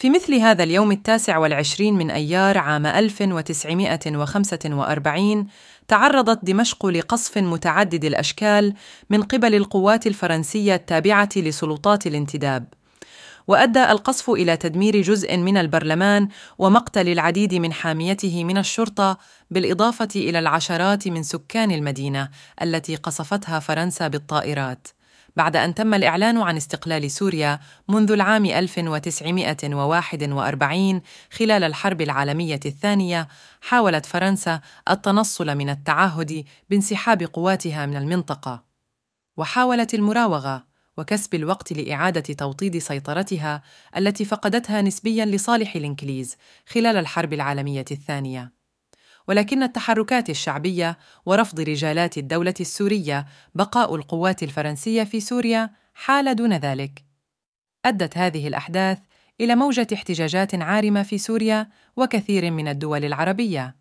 في مثل هذا اليوم التاسع والعشرين من أيار عام 1945 تعرضت دمشق لقصف متعدد الأشكال من قبل القوات الفرنسية التابعة لسلطات الانتداب وأدى القصف إلى تدمير جزء من البرلمان ومقتل العديد من حاميته من الشرطة بالإضافة إلى العشرات من سكان المدينة التي قصفتها فرنسا بالطائرات بعد أن تم الإعلان عن استقلال سوريا منذ العام 1941 خلال الحرب العالمية الثانية، حاولت فرنسا التنصل من التعهد بانسحاب قواتها من المنطقة، وحاولت المراوغة وكسب الوقت لإعادة توطيد سيطرتها التي فقدتها نسبياً لصالح الإنكليز خلال الحرب العالمية الثانية. ولكن التحركات الشعبية ورفض رجالات الدولة السورية بقاء القوات الفرنسية في سوريا حال دون ذلك. أدت هذه الأحداث إلى موجة احتجاجات عارمة في سوريا وكثير من الدول العربية.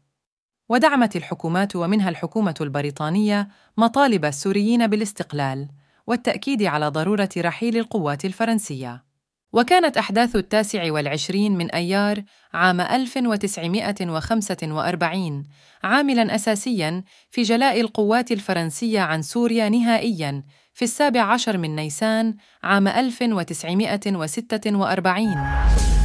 ودعمت الحكومات ومنها الحكومة البريطانية مطالب السوريين بالاستقلال والتأكيد على ضرورة رحيل القوات الفرنسية. وكانت أحداث التاسع والعشرين من أيار عام 1945 عاملاً أساسياً في جلاء القوات الفرنسية عن سوريا نهائياً في السابع عشر من نيسان عام 1946